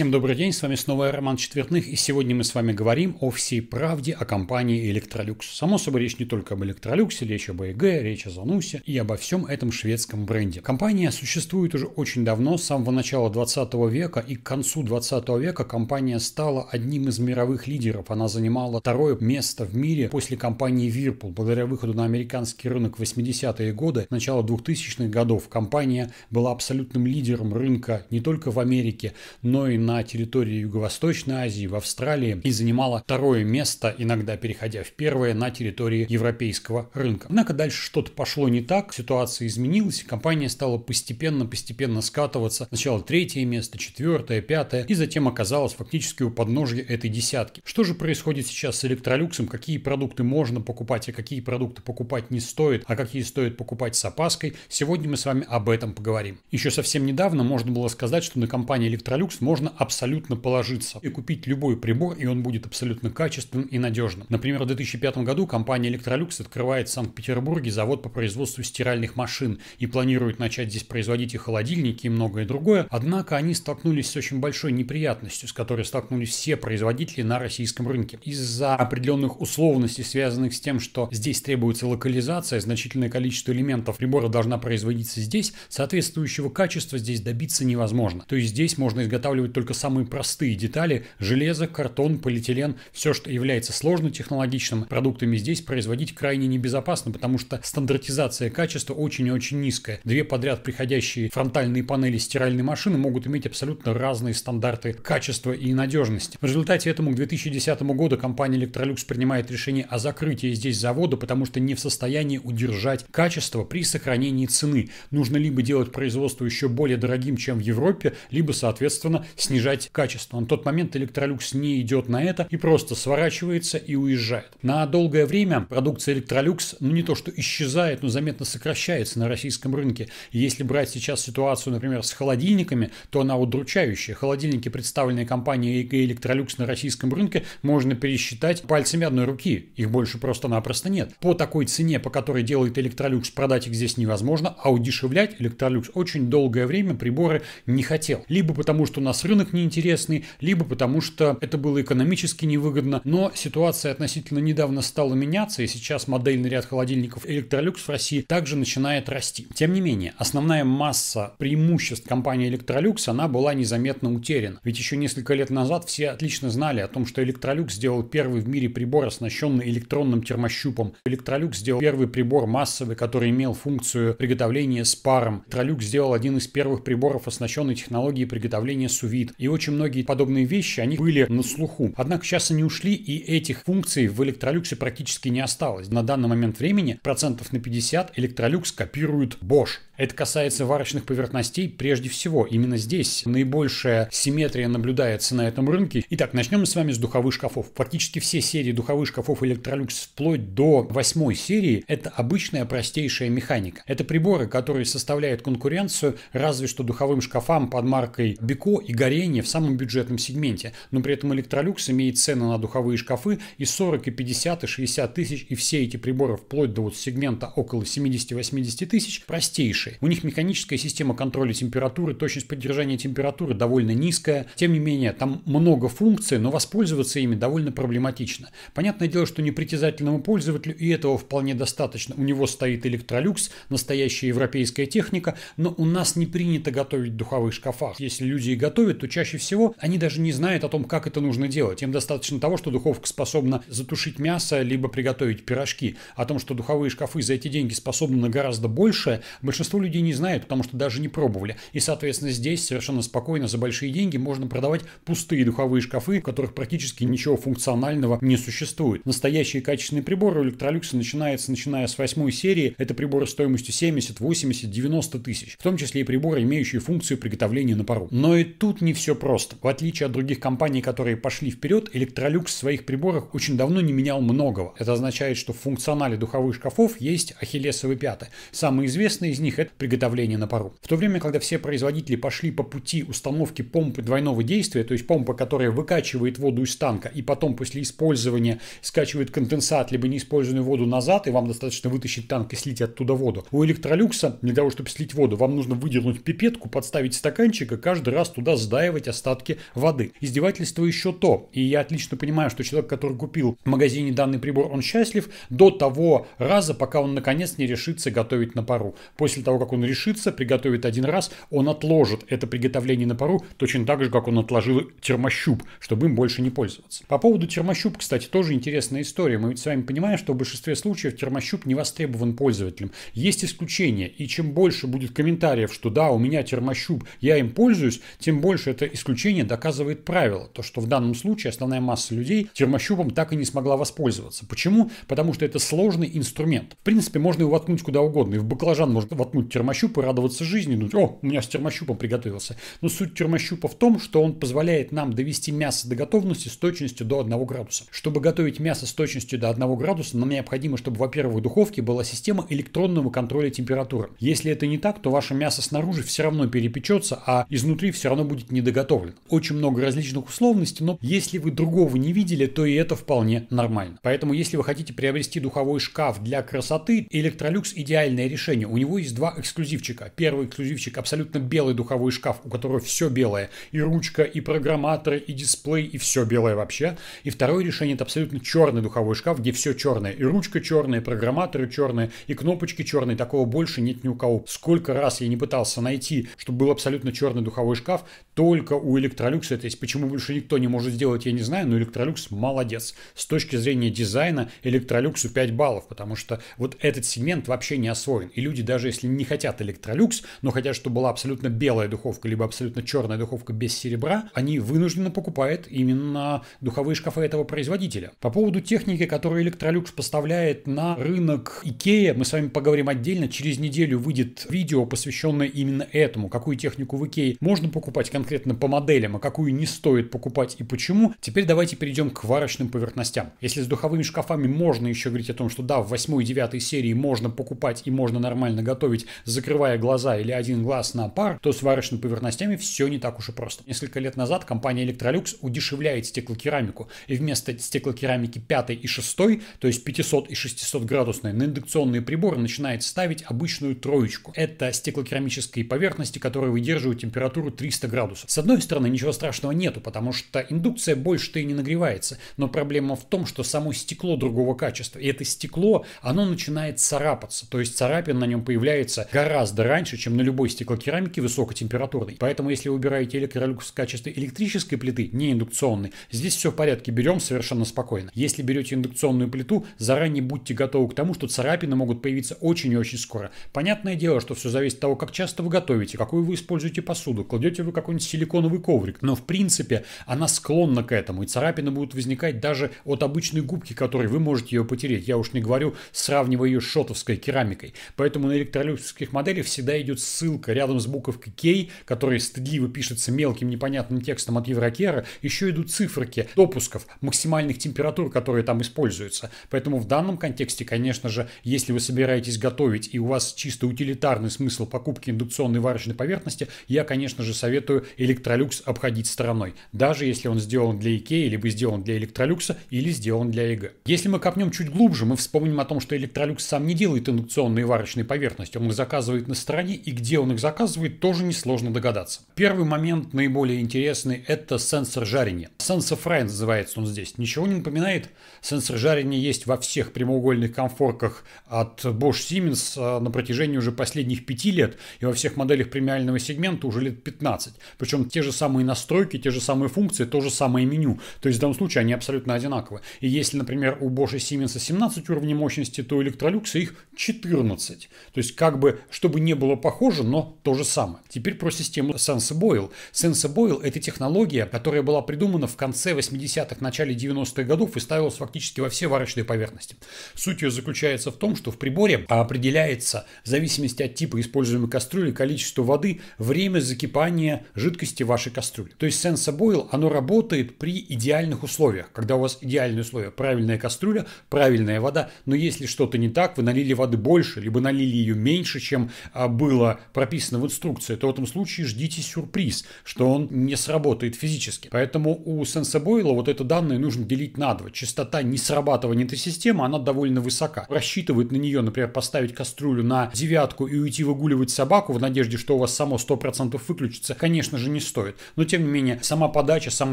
Всем добрый день, с вами снова Роман Четвертных, и сегодня мы с вами говорим о всей правде о компании Electrolux. Само собой, речь не только об Electrolux, речь об ЭГ, речь о Занусе и обо всем этом шведском бренде. Компания существует уже очень давно, с самого начала 20 века, и к концу 20 века компания стала одним из мировых лидеров. Она занимала второе место в мире после компании Whirlpool. Благодаря выходу на американский рынок в 80-е годы, начало 2000-х годов, компания была абсолютным лидером рынка не только в Америке, но и на территории Юго-Восточной Азии, в Австралии и занимала второе место, иногда переходя в первое на территории европейского рынка. Однако дальше что-то пошло не так, ситуация изменилась, и компания стала постепенно-постепенно скатываться. Сначала третье место, четвертое, пятое, и затем оказалась фактически у подножья этой десятки. Что же происходит сейчас с Электролюксом? Какие продукты можно покупать, а какие продукты покупать не стоит, а какие стоит покупать с опаской? Сегодня мы с вами об этом поговорим. Еще совсем недавно можно было сказать, что на компании Electrolux можно абсолютно положиться и купить любой прибор, и он будет абсолютно качественным и надежным. Например, в 2005 году компания Electrolux открывает в Санкт-Петербурге завод по производству стиральных машин и планирует начать здесь производить и холодильники, и многое другое. Однако они столкнулись с очень большой неприятностью, с которой столкнулись все производители на российском рынке. Из-за определенных условностей, связанных с тем, что здесь требуется локализация, значительное количество элементов прибора должна производиться здесь, соответствующего качества здесь добиться невозможно. То есть здесь можно изготавливать только самые простые детали – железо, картон, полиэтилен, все, что является сложно технологичным продуктами здесь производить крайне небезопасно, потому что стандартизация качества очень и очень низкая. Две подряд приходящие фронтальные панели стиральной машины могут иметь абсолютно разные стандарты качества и надежности. В результате этому к 2010 году компания Electrolux принимает решение о закрытии здесь завода, потому что не в состоянии удержать качество при сохранении цены. Нужно либо делать производство еще более дорогим, чем в Европе, либо, соответственно, с снижать качество. На тот момент электролюкс не идет на это и просто сворачивается и уезжает. На долгое время продукция электролюкс, ну не то что исчезает, но заметно сокращается на российском рынке. Если брать сейчас ситуацию, например, с холодильниками, то она удручающая. Холодильники, представленные компанией электролюкс на российском рынке, можно пересчитать пальцами одной руки. Их больше просто-напросто нет. По такой цене, по которой делает электролюкс продать их здесь невозможно, а удешевлять электролюкс очень долгое время приборы не хотел. Либо потому, что у нас рынок рынок неинтересный, либо потому что это было экономически невыгодно. Но ситуация относительно недавно стала меняться, и сейчас модельный ряд холодильников Electrolux в России также начинает расти. Тем не менее, основная масса преимуществ компании Electrolux, она была незаметно утеряна. Ведь еще несколько лет назад все отлично знали о том, что Electrolux сделал первый в мире прибор, оснащенный электронным термощупом. Electrolux сделал первый прибор массовый, который имел функцию приготовления с паром. Electrolux сделал один из первых приборов, оснащенный технологией приготовления сувид. И очень многие подобные вещи, они были на слуху. Однако сейчас они ушли, и этих функций в Electrolux практически не осталось. На данный момент времени процентов на 50 электролюкс копирует Bosch. Это касается варочных поверхностей прежде всего. Именно здесь наибольшая симметрия наблюдается на этом рынке. Итак, начнем мы с вами с духовых шкафов. Фактически все серии духовых шкафов Electrolux вплоть до восьмой серии – это обычная простейшая механика. Это приборы, которые составляют конкуренцию разве что духовым шкафам под маркой Бико и Горение в самом бюджетном сегменте. Но при этом Electrolux имеет цены на духовые шкафы и 40, и 50, и 60 тысяч, и все эти приборы вплоть до вот сегмента около 70-80 тысяч простейшие хорошие. У них механическая система контроля температуры, точность поддержания температуры довольно низкая. Тем не менее, там много функций, но воспользоваться ими довольно проблематично. Понятное дело, что непритязательному пользователю и этого вполне достаточно. У него стоит электролюкс, настоящая европейская техника, но у нас не принято готовить в духовых шкафах. Если люди и готовят, то чаще всего они даже не знают о том, как это нужно делать. Им достаточно того, что духовка способна затушить мясо, либо приготовить пирожки. О том, что духовые шкафы за эти деньги способны на гораздо большее, большинство людей не знают, потому что даже не пробовали. И, соответственно, здесь совершенно спокойно за большие деньги можно продавать пустые духовые шкафы, в которых практически ничего функционального не существует. Настоящие качественные приборы у Electrolux начинаются, начиная с восьмой серии. Это приборы стоимостью 70, 80, 90 тысяч. В том числе и приборы, имеющие функцию приготовления на пару. Но и тут не все просто. В отличие от других компаний, которые пошли вперед, Electrolux в своих приборах очень давно не менял многого. Это означает, что в функционале духовых шкафов есть ахиллесовы пята. Самый известный из них – это приготовления на пару. В то время, когда все производители пошли по пути установки помпы двойного действия, то есть помпа, которая выкачивает воду из танка и потом после использования скачивает конденсат, либо неиспользованную воду назад, и вам достаточно вытащить танк и слить оттуда воду. У электролюкса для того, чтобы слить воду, вам нужно выдернуть пипетку, подставить стаканчик и каждый раз туда сдаивать остатки воды. Издевательство еще то. И я отлично понимаю, что человек, который купил в магазине данный прибор, он счастлив до того раза, пока он наконец не решится готовить на пару. После того, того, как он решится, приготовит один раз, он отложит это приготовление на пару точно так же, как он отложил термощуп, чтобы им больше не пользоваться. По поводу термощуп, кстати, тоже интересная история. Мы ведь с вами понимаем, что в большинстве случаев термощуп не востребован пользователем. Есть исключения, и чем больше будет комментариев, что да, у меня термощуп, я им пользуюсь, тем больше это исключение доказывает правило. То, что в данном случае основная масса людей термощупом так и не смогла воспользоваться. Почему? Потому что это сложный инструмент. В принципе, можно его воткнуть куда угодно, и в баклажан можно воткнуть какому-нибудь и радоваться жизни. ну, о, у меня с термощупом приготовился. Но суть термощупа в том, что он позволяет нам довести мясо до готовности с точностью до 1 градуса. Чтобы готовить мясо с точностью до 1 градуса, нам необходимо, чтобы, во-первых, в духовке была система электронного контроля температуры. Если это не так, то ваше мясо снаружи все равно перепечется, а изнутри все равно будет недоготовлено. Очень много различных условностей, но если вы другого не видели, то и это вполне нормально. Поэтому, если вы хотите приобрести духовой шкаф для красоты, Electrolux идеальное решение. У него есть два эксклюзивчика. Первый эксклюзивчик – абсолютно белый духовой шкаф, у которого все белое. И ручка, и программатор, и дисплей, и все белое вообще. И второе решение – это абсолютно черный духовой шкаф, где все черное. И ручка черная, и программаторы черные, и кнопочки черные. Такого больше нет ни у кого. Сколько раз я не пытался найти, чтобы был абсолютно черный духовой шкаф, только у Electrolux то есть. Почему больше никто не может сделать, я не знаю, но Electrolux молодец. С точки зрения дизайна Электролюксу 5 баллов, потому что вот этот сегмент вообще не освоен. И люди, даже если не не хотят электролюкс, но хотят, чтобы была абсолютно белая духовка, либо абсолютно черная духовка без серебра, они вынуждены покупают именно духовые шкафы этого производителя. По поводу техники, которую электролюкс поставляет на рынок IKEA, мы с вами поговорим отдельно. Через неделю выйдет видео, посвященное именно этому, какую технику в IKEA можно покупать конкретно по моделям, а какую не стоит покупать и почему. Теперь давайте перейдем к варочным поверхностям. Если с духовыми шкафами можно еще говорить о том, что да, в 8 и 9 серии можно покупать и можно нормально готовить, закрывая глаза или один глаз на пар, то с варочными поверхностями все не так уж и просто. Несколько лет назад компания Electrolux удешевляет стеклокерамику, и вместо стеклокерамики 5 и 6, то есть 500 и 600 градусной, на индукционные приборы начинает ставить обычную троечку. Это стеклокерамические поверхности, которые выдерживают температуру 300 градусов. С одной стороны, ничего страшного нету, потому что индукция больше-то и не нагревается, но проблема в том, что само стекло другого качества, и это стекло, оно начинает царапаться, то есть царапин на нем появляется испортится гораздо раньше, чем на любой стеклокерамике высокотемпературной. Поэтому, если вы выбираете электролюкс в качестве электрической плиты, не индукционной, здесь все в порядке, берем совершенно спокойно. Если берете индукционную плиту, заранее будьте готовы к тому, что царапины могут появиться очень и очень скоро. Понятное дело, что все зависит от того, как часто вы готовите, какую вы используете посуду, кладете вы какой-нибудь силиконовый коврик. Но в принципе она склонна к этому, и царапины будут возникать даже от обычной губки, которой вы можете ее потереть. Я уж не говорю, сравнивая ее с шотовской керамикой. Поэтому на электролюкс графических моделей всегда идет ссылка рядом с буковкой K, которая стыдливо пишется мелким непонятным текстом от Еврокера, еще идут циферки допусков, максимальных температур, которые там используются. Поэтому в данном контексте, конечно же, если вы собираетесь готовить и у вас чисто утилитарный смысл покупки индукционной варочной поверхности, я, конечно же, советую Electrolux обходить стороной, даже если он сделан для IKEA, либо сделан для Electrolux, или сделан для ЭГ. Если мы копнем чуть глубже, мы вспомним о том, что Electrolux сам не делает индукционные варочные поверхности, он заказывает на стороне и где он их заказывает, тоже несложно догадаться. Первый момент наиболее интересный – это сенсор жарения. Sensor Fry называется он здесь. Ничего не напоминает? Сенсор жарения есть во всех прямоугольных комфорках от Bosch Siemens а, на протяжении уже последних пяти лет и во всех моделях премиального сегмента уже лет 15. Причем те же самые настройки, те же самые функции, то же самое меню. То есть в данном случае они абсолютно одинаковы. И если, например, у Bosch и Siemens 17 уровней мощности, то у Electrolux их 14. То есть как бы такое, чтобы не было похоже, но то же самое. Теперь про систему SenseBoil. SenseBoil – это технология, которая была придумана в конце 80-х, начале 90-х годов и ставилась фактически во все варочные поверхности. Суть ее заключается в том, что в приборе определяется, в зависимости от типа используемой кастрюли, количество воды, время закипания жидкости вашей кастрюли. То есть SenseBoil, оно работает при идеальных условиях, когда у вас идеальные условия, правильная кастрюля, правильная вода, но если что-то не так, вы налили воды больше, либо налили ее меньше, меньше, чем а, было прописано в инструкции, то в этом случае ждите сюрприз, что он не сработает физически. Поэтому у Сенса Бойла вот это данные нужно делить на два. Частота не срабатывания этой системы, она довольно высока. Рассчитывает на нее, например, поставить кастрюлю на девятку и уйти выгуливать собаку в надежде, что у вас само 100% выключится, конечно же, не стоит. Но, тем не менее, сама подача, сам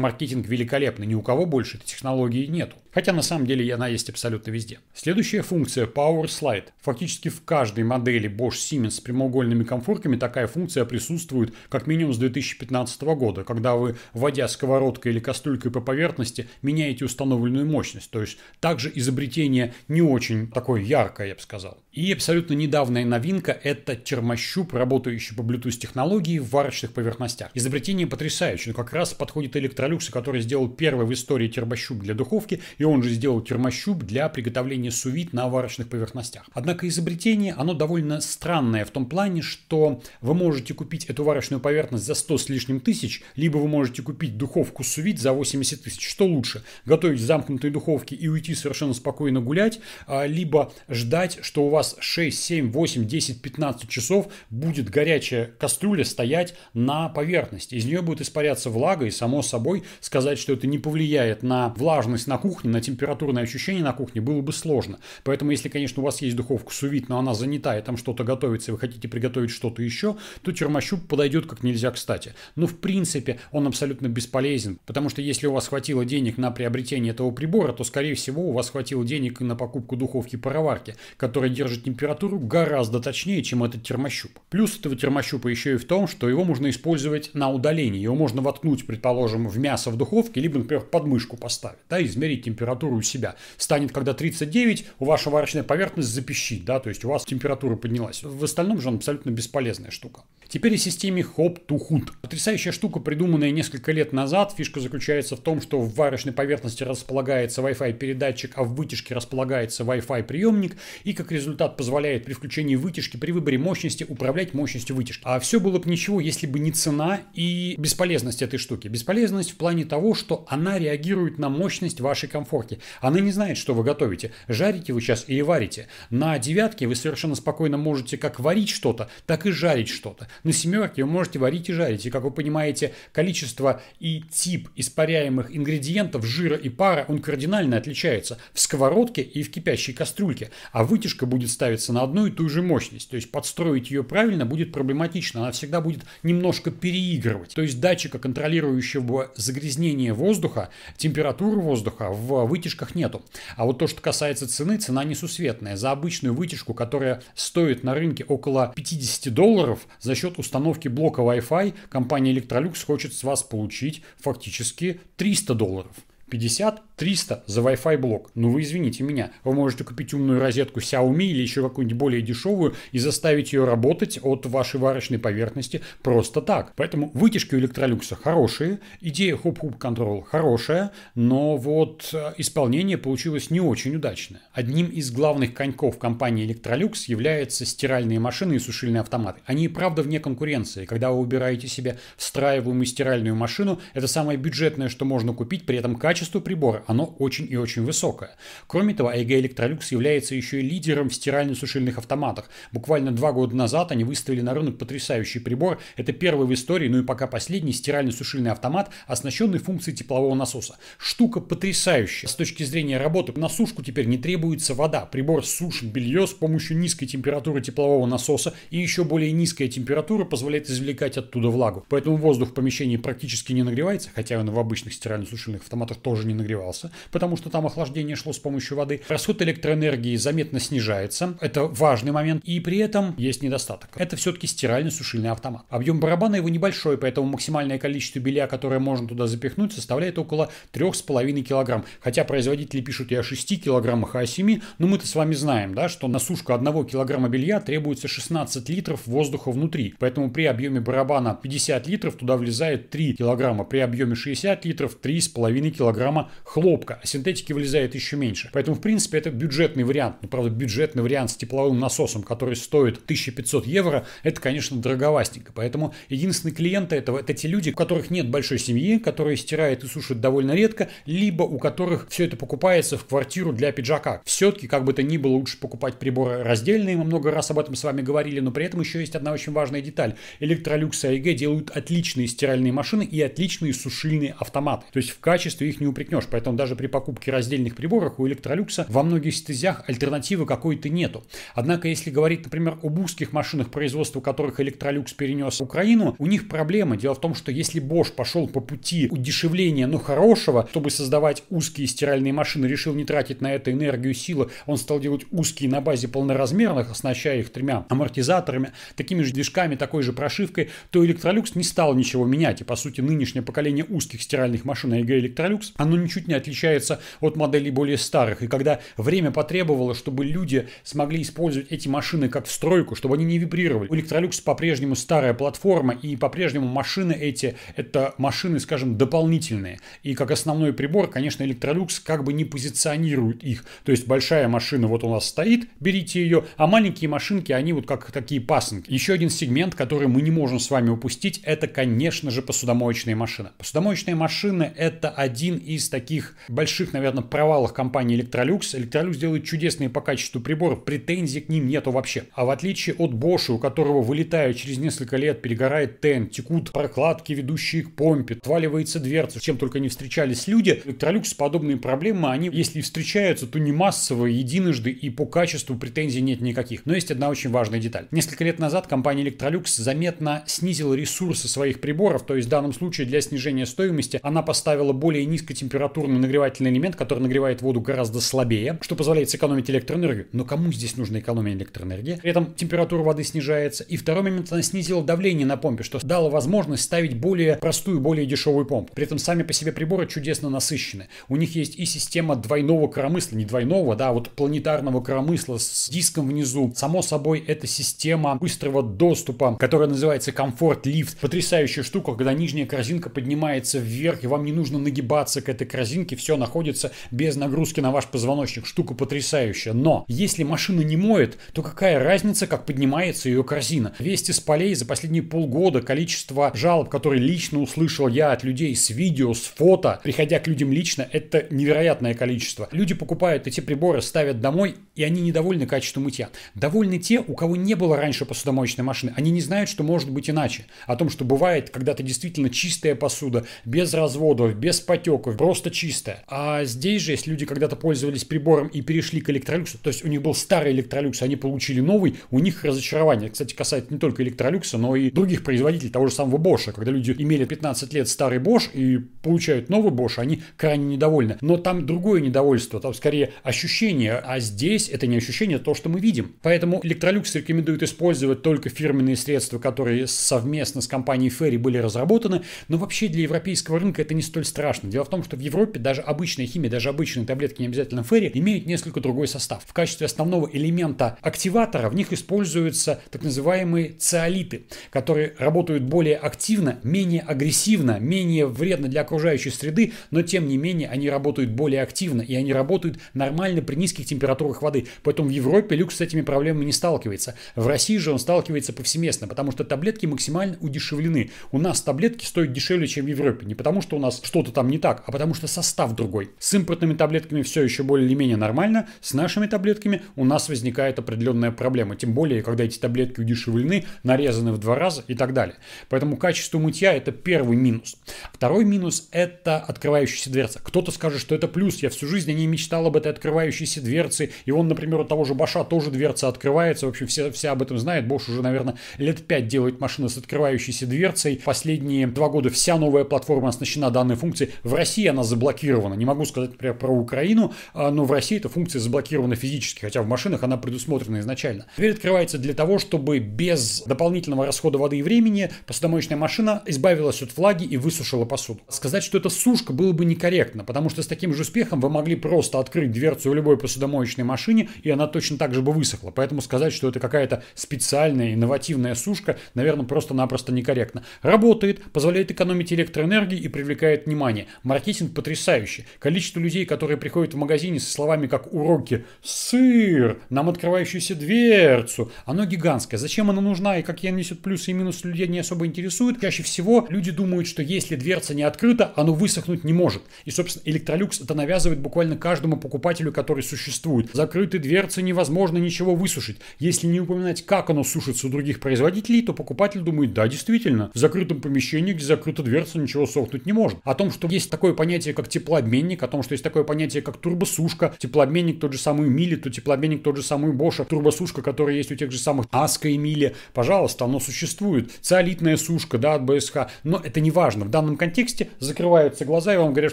маркетинг великолепный. Ни у кого больше этой технологии нету. Хотя, на самом деле, она есть абсолютно везде. Следующая функция – Power Slide. Фактически в каждой модели Bosch Bosch Siemens с прямоугольными конфорками такая функция присутствует как минимум с 2015 года, когда вы, вводя сковородкой или кастрюлькой по поверхности, меняете установленную мощность. То есть также изобретение не очень такое яркое, я бы сказал. И абсолютно недавняя новинка – это термощуп, работающий по Bluetooth технологии в варочных поверхностях. Изобретение потрясающее, но как раз подходит Electrolux, который сделал первый в истории термощуп для духовки, и он же сделал термощуп для приготовления сувит на варочных поверхностях. Однако изобретение, оно довольно странная в том плане, что вы можете купить эту варочную поверхность за 100 с лишним тысяч, либо вы можете купить духовку сувит за 80 тысяч. Что лучше? Готовить в замкнутой духовке и уйти совершенно спокойно гулять, а, либо ждать, что у вас 6, 7, 8, 10, 15 часов будет горячая кастрюля стоять на поверхности. Из нее будет испаряться влага, и само собой сказать, что это не повлияет на влажность на кухне, на температурное ощущение на кухне, было бы сложно. Поэтому, если, конечно, у вас есть духовка сувит, но она занята, и там что-то готовится, вы хотите приготовить что-то еще, то термощуп подойдет как нельзя кстати. Но ну, в принципе он абсолютно бесполезен, потому что если у вас хватило денег на приобретение этого прибора, то скорее всего у вас хватило денег и на покупку духовки-пароварки, которая держит температуру гораздо точнее, чем этот термощуп. Плюс этого термощупа еще и в том, что его можно использовать на удалении. Его можно воткнуть, предположим, в мясо в духовке, либо, например, подмышку поставить, да, измерить температуру у себя. Станет, когда 39, у ваша варочная поверхность запищит, да, то есть у вас температура поднялась. В остальном же он абсолютно бесполезная штука. Теперь о системе хоп to hood Потрясающая штука, придуманная несколько лет назад. Фишка заключается в том, что в варочной поверхности располагается Wi-Fi передатчик, а в вытяжке располагается Wi-Fi приемник. И как результат позволяет при включении вытяжки при выборе мощности управлять мощностью вытяжки. А все было бы ничего, если бы не цена и бесполезность этой штуки. Бесполезность в плане того, что она реагирует на мощность вашей комфорки. Она не знает, что вы готовите. Жарите вы сейчас или варите. На девятке вы совершенно спокойно можете как варить что-то, так и жарить что-то. На семерке вы можете варить и жарить. И, как вы понимаете, количество и тип испаряемых ингредиентов, жира и пара, он кардинально отличается в сковородке и в кипящей кастрюльке. А вытяжка будет ставиться на одну и ту же мощность. То есть подстроить ее правильно будет проблематично. Она всегда будет немножко переигрывать. То есть датчика, контролирующего загрязнение воздуха, температуру воздуха в вытяжках нету. А вот то, что касается цены, цена несусветная. За обычную вытяжку, которая стоит на рынке около 50 долларов, за счет счет установки блока Wi-Fi компания Electrolux хочет с вас получить фактически 300 долларов. 50-300 за Wi-Fi блок. Ну вы извините меня, вы можете купить умную розетку Xiaomi или еще какую-нибудь более дешевую и заставить ее работать от вашей варочной поверхности просто так. Поэтому вытяжки у Electrolux хорошие, идея Hub-Hub Control хорошая, но вот э, исполнение получилось не очень удачное. Одним из главных коньков компании Electrolux являются стиральные машины и сушильные автоматы. Они и правда вне конкуренции. Когда вы убираете себе встраиваемую стиральную машину, это самое бюджетное, что можно купить, при этом качество качество прибора оно очень и очень высокое. Кроме того, AEG Electrolux является еще и лидером в стирально-сушильных автоматах. Буквально два года назад они выставили на рынок потрясающий прибор. Это первый в истории, ну и пока последний, стирально-сушильный автомат, оснащенный функцией теплового насоса. Штука потрясающая. С точки зрения работы на сушку теперь не требуется вода. Прибор сушит белье с помощью низкой температуры теплового насоса и еще более низкая температура позволяет извлекать оттуда влагу. Поэтому воздух в помещении практически не нагревается, хотя он в обычных стирально-сушильных автоматах тоже не нагревался, потому что там охлаждение шло с помощью воды. Расход электроэнергии заметно снижается. Это важный момент. И при этом есть недостаток. Это все-таки стиральный сушильный автомат. Объем барабана его небольшой, поэтому максимальное количество белья, которое можно туда запихнуть, составляет около 3,5 килограмм. Хотя производители пишут и о 6 килограммах, и а о 7, но мы-то с вами знаем, да, что на сушку 1 килограмма белья требуется 16 литров воздуха внутри. Поэтому при объеме барабана 50 литров туда влезает 3 килограмма, при объеме 60 литров 3,5 килограмма килограмма хлопка, а синтетики вылезает еще меньше. Поэтому, в принципе, это бюджетный вариант. Но, ну, правда, бюджетный вариант с тепловым насосом, который стоит 1500 евро, это, конечно, дороговастенько. Поэтому единственные клиенты этого – это те люди, у которых нет большой семьи, которые стирают и сушат довольно редко, либо у которых все это покупается в квартиру для пиджака. Все-таки, как бы то ни было, лучше покупать приборы раздельные, мы много раз об этом с вами говорили, но при этом еще есть одна очень важная деталь. Электролюкс а и AEG делают отличные стиральные машины и отличные сушильные автоматы. То есть в качестве их не упрекнешь. Поэтому даже при покупке раздельных приборов у Электролюкса во многих стезях альтернативы какой-то нету. Однако, если говорить, например, об узких машинах, производства которых Электролюкс перенес в Украину, у них проблема. Дело в том, что если Bosch пошел по пути удешевления, но ну, хорошего, чтобы создавать узкие стиральные машины, решил не тратить на это энергию, и силы, он стал делать узкие на базе полноразмерных, оснащая их тремя амортизаторами, такими же движками, такой же прошивкой, то Электролюкс не стал ничего менять. И, по сути, нынешнее поколение узких стиральных машин AEG а Electrolux оно ничуть не отличается от моделей более старых. И когда время потребовало, чтобы люди смогли использовать эти машины как встройку, чтобы они не вибрировали. У по-прежнему старая платформа, и по-прежнему машины эти – это машины, скажем, дополнительные. И как основной прибор, конечно, Electrolux как бы не позиционирует их. То есть большая машина вот у нас стоит, берите ее, а маленькие машинки, они вот как такие пасынки. Еще один сегмент, который мы не можем с вами упустить, это, конечно же, посудомоечные машины. Посудомоечные машины – это один из таких больших, наверное, провалов компании Electrolux. Electrolux делает чудесные по качеству приборы, претензий к ним нету вообще. А в отличие от Bosch, у которого вылетая через несколько лет, перегорает тэн, текут прокладки, ведущие к помпе, отваливается дверца, чем только не встречались люди, Electrolux подобные проблемы, они, если и встречаются, то не массовые, единожды и по качеству претензий нет никаких. Но есть одна очень важная деталь. Несколько лет назад компания Electrolux заметно снизила ресурсы своих приборов, то есть в данном случае для снижения стоимости она поставила более низкий низкотемпературный нагревательный элемент, который нагревает воду гораздо слабее, что позволяет сэкономить электроэнергию. Но кому здесь нужна экономия электроэнергии? При этом температура воды снижается. И второй момент, она снизила давление на помпе, что дало возможность ставить более простую, более дешевую помпу. При этом сами по себе приборы чудесно насыщены. У них есть и система двойного коромысла, не двойного, да, а вот планетарного коромысла с диском внизу. Само собой, это система быстрого доступа, которая называется комфорт лифт. Потрясающая штука, когда нижняя корзинка поднимается вверх, и вам не нужно нагибаться прикасаться к этой корзинке, все находится без нагрузки на ваш позвоночник. Штука потрясающая. Но если машина не моет, то какая разница, как поднимается ее корзина? Вести с полей за последние полгода количество жалоб, которые лично услышал я от людей с видео, с фото, приходя к людям лично, это невероятное количество. Люди покупают эти приборы, ставят домой, и они недовольны качеством мытья. Довольны те, у кого не было раньше посудомоечной машины. Они не знают, что может быть иначе. О том, что бывает, когда то действительно чистая посуда, без разводов, без потеков, такое просто чистое. А здесь же, если люди когда-то пользовались прибором и перешли к электролюксу, то есть у них был старый электролюкс, они получили новый, у них разочарование. Кстати, касается не только электролюкса, но и других производителей того же самого Bosch. Когда люди имели 15 лет старый Bosch и получают новый Bosch, они крайне недовольны. Но там другое недовольство, там скорее ощущение, а здесь это не ощущение, а то, что мы видим. Поэтому Electrolux рекомендует использовать только фирменные средства, которые совместно с компанией Ferry были разработаны, но вообще для европейского рынка это не столь страшно. Дело в том, том, что в Европе даже обычная химия, даже обычные таблетки, не обязательно ферри, имеют несколько другой состав. В качестве основного элемента активатора в них используются так называемые циолиты, которые работают более активно, менее агрессивно, менее вредно для окружающей среды, но тем не менее они работают более активно и они работают нормально при низких температурах воды. Поэтому в Европе люкс с этими проблемами не сталкивается. В России же он сталкивается повсеместно, потому что таблетки максимально удешевлены. У нас таблетки стоят дешевле, чем в Европе. Не потому, что у нас что-то там не так, а потому что состав другой. С импортными таблетками все еще более или менее нормально, с нашими таблетками у нас возникает определенная проблема, тем более, когда эти таблетки удешевлены, нарезаны в два раза и так далее. Поэтому качество мытья – это первый минус. Второй минус – это открывающаяся дверца. Кто-то скажет, что это плюс, я всю жизнь не мечтал об этой открывающейся дверце, и он, например, у того же Баша тоже дверца открывается, в общем, все, все об этом знают, Бош уже, наверное, лет пять делает машины с открывающейся дверцей, последние два года вся новая платформа оснащена данной функцией, в России России она заблокирована. Не могу сказать, например, про Украину, а, но в России эта функция заблокирована физически, хотя в машинах она предусмотрена изначально. Дверь открывается для того, чтобы без дополнительного расхода воды и времени посудомоечная машина избавилась от влаги и высушила посуду. Сказать, что это сушка, было бы некорректно, потому что с таким же успехом вы могли просто открыть дверцу в любой посудомоечной машине, и она точно так же бы высохла. Поэтому сказать, что это какая-то специальная инновативная сушка, наверное, просто-напросто некорректно. Работает, позволяет экономить электроэнергию и привлекает внимание. Маркетинг маркетинг потрясающий. Количество людей, которые приходят в магазине со словами как уроки «сыр», «нам открывающуюся дверцу», оно гигантское. Зачем оно нужна и какие она несет плюсы и минусы людей не особо интересует. Чаще всего люди думают, что если дверца не открыта, оно высохнуть не может. И, собственно, Электролюкс это навязывает буквально каждому покупателю, который существует. Закрыты дверцы невозможно ничего высушить. Если не упоминать, как оно сушится у других производителей, то покупатель думает, да, действительно, в закрытом помещении, где закрыта дверца, ничего сохнуть не может. О том, что есть такое понятие, как теплообменник, о том, что есть такое понятие, как турбосушка, теплообменник тот же самый Мили, то теплообменник тот же самый Боша, турбосушка, которая есть у тех же самых Аска и Мили. Пожалуйста, оно существует. Циолитная сушка, да, от БСХ. Но это не важно. В данном контексте закрываются глаза и вам говорят,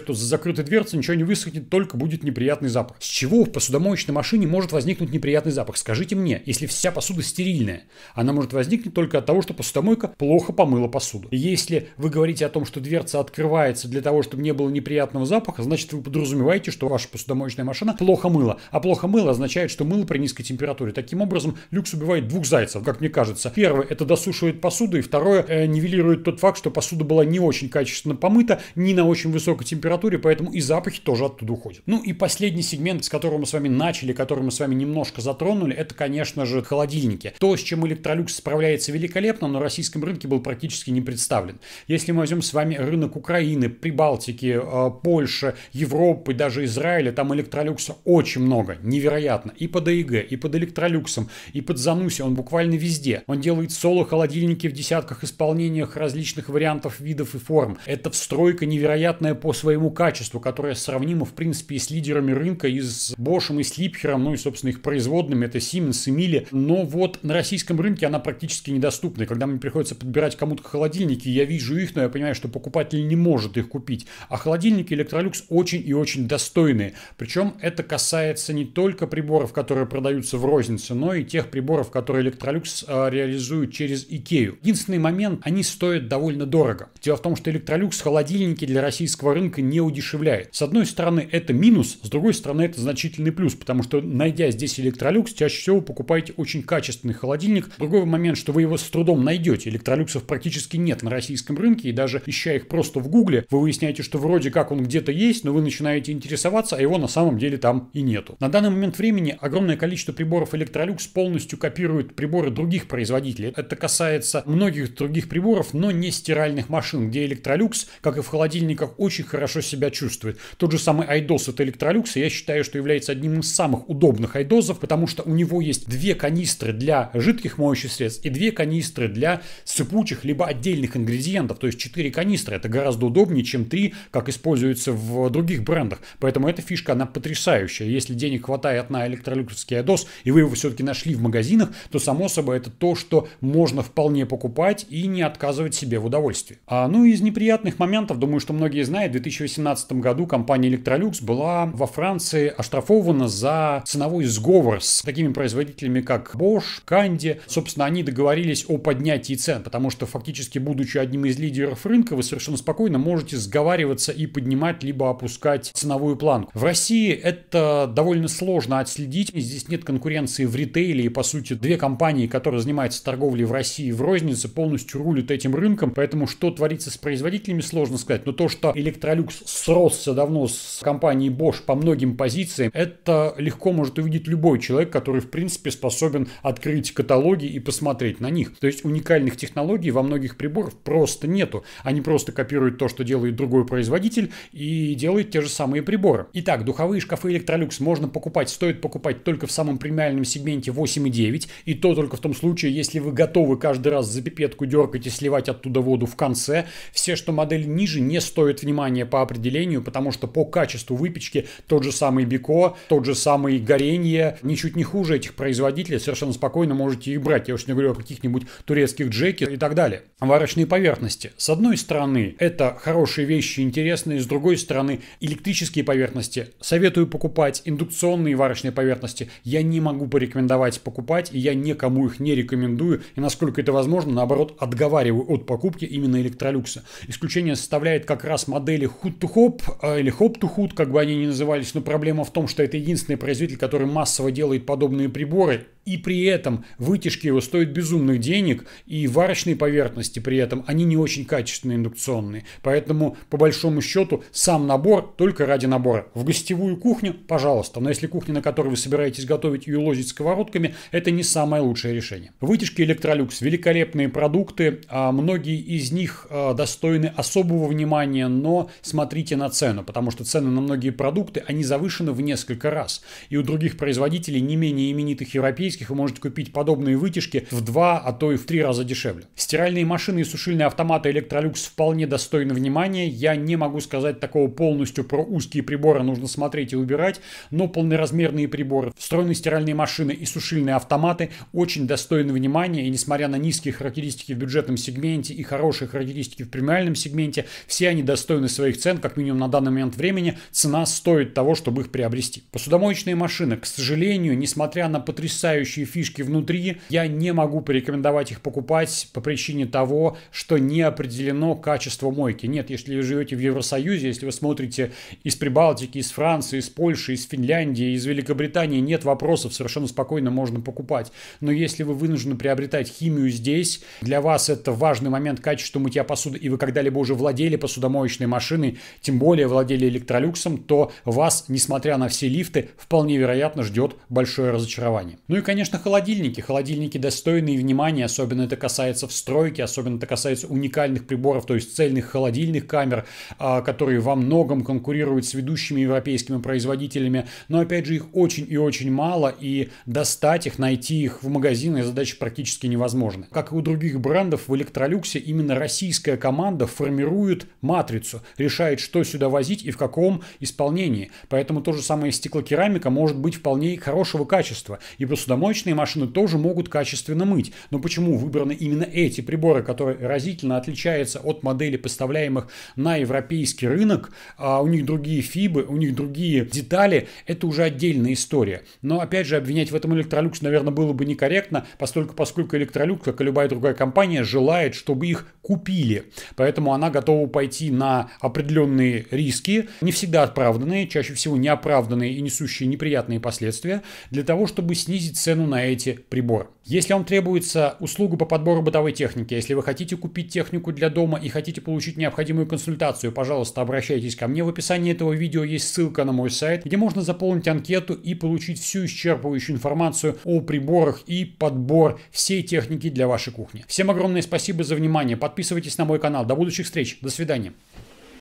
что за закрытой дверцей ничего не высохнет, только будет неприятный запах. С чего в посудомоечной машине может возникнуть неприятный запах? Скажите мне, если вся посуда стерильная, она может возникнуть только от того, что посудомойка плохо помыла посуду. Если вы говорите о том, что дверца открывается для того, чтобы не было было неприятного запаха, значит, вы подразумеваете, что ваша посудомоечная машина плохо мыла. А плохо мыло означает, что мыло при низкой температуре. Таким образом, люкс убивает двух зайцев, как мне кажется. Первое – это досушивает посуду, и второе э, – нивелирует тот факт, что посуда была не очень качественно помыта, не на очень высокой температуре, поэтому и запахи тоже оттуда уходят. Ну и последний сегмент, с которого мы с вами начали, который мы с вами немножко затронули, это, конечно же, холодильники. То, с чем Электролюкс справляется великолепно, но на российском рынке был практически не представлен. Если мы возьмем с вами рынок Украины, Прибалтики, России, э, Польши, Европы, даже Израиля, там электролюкса очень много, невероятно. И под АИГ, и под электролюксом, и под Зануси, он буквально везде. Он делает соло-холодильники в десятках исполнениях различных вариантов, видов и форм. Это встройка невероятная по своему качеству, которая сравнима, в принципе, и с лидерами рынка, и с Bosch, и с Липхером, ну и, собственно, их производными, это Siemens и Mille. Но вот на российском рынке она практически недоступна. И когда мне приходится подбирать кому-то холодильники, я вижу их, но я понимаю, что покупатель не может их купить. А холодильники Electrolux очень и очень достойные. Причем это касается не только приборов, которые продаются в рознице, но и тех приборов, которые Electrolux э, реализует через Икею. Единственный момент, они стоят довольно дорого. Дело в том, что Electrolux холодильники для российского рынка не удешевляет. С одной стороны, это минус, с другой стороны, это значительный плюс, потому что, найдя здесь Electrolux, чаще всего покупаете очень качественный холодильник. Другой момент, что вы его с трудом найдете. Электролюксов практически нет на российском рынке, и даже ища их просто в гугле, вы выясняете, что в вроде как он где-то есть, но вы начинаете интересоваться, а его на самом деле там и нету. На данный момент времени огромное количество приборов Electrolux полностью копируют приборы других производителей. Это касается многих других приборов, но не стиральных машин, где Electrolux, как и в холодильниках, очень хорошо себя чувствует. Тот же самый iDos от Electrolux, я считаю, что является одним из самых удобных iDos'ов, потому что у него есть две канистры для жидких моющих средств и две канистры для сыпучих либо отдельных ингредиентов, то есть 4 канистры. Это гораздо удобнее, чем 3, как как используется в других брендах. Поэтому эта фишка, она потрясающая. Если денег хватает на электролюксовский ADOS, и вы его все-таки нашли в магазинах, то, само собой, это то, что можно вполне покупать и не отказывать себе в удовольствии. А, ну, из неприятных моментов, думаю, что многие знают, в 2018 году компания Electrolux была во Франции оштрафована за ценовой сговор с такими производителями, как Bosch, Candy. Собственно, они договорились о поднятии цен, потому что фактически, будучи одним из лидеров рынка, вы совершенно спокойно можете сговариваться и поднимать, либо опускать ценовую планку. В России это довольно сложно отследить. Здесь нет конкуренции в ритейле, и, по сути, две компании, которые занимаются торговлей в России в рознице, полностью рулят этим рынком, поэтому что творится с производителями, сложно сказать. Но то, что Электролюкс сросся давно с компанией Bosch по многим позициям, это легко может увидеть любой человек, который, в принципе, способен открыть каталоги и посмотреть на них. То есть уникальных технологий во многих приборах просто нету. Они просто копируют то, что делает другой производитель, производитель и делает те же самые приборы. Итак, духовые шкафы Electrolux можно покупать, стоит покупать только в самом премиальном сегменте 8 и 9, и то только в том случае, если вы готовы каждый раз за пипетку дергать и сливать оттуда воду в конце. Все, что модели ниже, не стоят внимания по определению, потому что по качеству выпечки тот же самый Бико, тот же самый Горение, ничуть не хуже этих производителей, совершенно спокойно можете их брать. Я уж не говорю о каких-нибудь турецких джеки и так далее. Варочные поверхности. С одной стороны, это хорошие вещи, интересные интересные. С другой стороны, электрические поверхности советую покупать, индукционные варочные поверхности я не могу порекомендовать покупать, и я никому их не рекомендую, и насколько это возможно, наоборот, отговариваю от покупки именно электролюкса. Исключение составляет как раз модели Hood-to-Hop а, или Hop-to-Hood, как бы они ни назывались, но проблема в том, что это единственный производитель, который массово делает подобные приборы, и при этом вытяжки его стоят безумных денег, и варочные поверхности при этом, они не очень качественные индукционные. Поэтому, по большому счету, сам набор только ради набора. В гостевую кухню, пожалуйста, но если кухня, на которой вы собираетесь готовить и уложить сковородками, это не самое лучшее решение. Вытяжки Electrolux – великолепные продукты, а многие из них а, достойны особого внимания, но смотрите на цену, потому что цены на многие продукты, они завышены в несколько раз. И у других производителей не менее именитых европейских европейских вы можете купить подобные вытяжки в два, а то и в три раза дешевле. Стиральные машины и сушильные автоматы Electrolux вполне достойны внимания. Я не могу сказать такого полностью про узкие приборы, нужно смотреть и убирать, но полноразмерные приборы, встроенные стиральные машины и сушильные автоматы очень достойны внимания, и несмотря на низкие характеристики в бюджетном сегменте и хорошие характеристики в премиальном сегменте, все они достойны своих цен, как минимум на данный момент времени, цена стоит того, чтобы их приобрести. Посудомоечные машины, к сожалению, несмотря на потрясающие потрясающие фишки внутри. Я не могу порекомендовать их покупать по причине того, что не определено качество мойки. Нет, если вы живете в Евросоюзе, если вы смотрите из Прибалтики, из Франции, из Польши, из Финляндии, из Великобритании, нет вопросов, совершенно спокойно можно покупать. Но если вы вынуждены приобретать химию здесь, для вас это важный момент качества мытья посуды, и вы когда-либо уже владели посудомоечной машиной, тем более владели электролюксом, то вас, несмотря на все лифты, вполне вероятно ждет большое разочарование. Ну и, конечно, конечно, холодильники. Холодильники достойные внимания, особенно это касается в особенно это касается уникальных приборов, то есть цельных холодильных камер, а, которые во многом конкурируют с ведущими европейскими производителями. Но, опять же, их очень и очень мало, и достать их, найти их в магазинах задача практически невозможна. Как и у других брендов, в Электролюксе именно российская команда формирует матрицу, решает, что сюда возить и в каком исполнении. Поэтому то же самое стеклокерамика может быть вполне хорошего качества, ибо сюда Помоечные машины тоже могут качественно мыть, но почему выбраны именно эти приборы, которые разительно отличаются от моделей, поставляемых на европейский рынок, а у них другие фибы, у них другие детали, это уже отдельная история. Но опять же, обвинять в этом Electrolux, наверное, было бы некорректно, поскольку, поскольку Electrolux, как и любая другая компания, желает, чтобы их купили. Поэтому она готова пойти на определенные риски, не всегда оправданные, чаще всего неоправданные и несущие неприятные последствия, для того, чтобы снизить цену на эти приборы. Если вам требуется услуга по подбору бытовой техники, если вы хотите купить технику для дома и хотите получить необходимую консультацию, пожалуйста, обращайтесь ко мне. В описании этого видео есть ссылка на мой сайт, где можно заполнить анкету и получить всю исчерпывающую информацию о приборах и подбор всей техники для вашей кухни. Всем огромное спасибо за внимание. Подписывайтесь на мой канал. До будущих встреч. До свидания.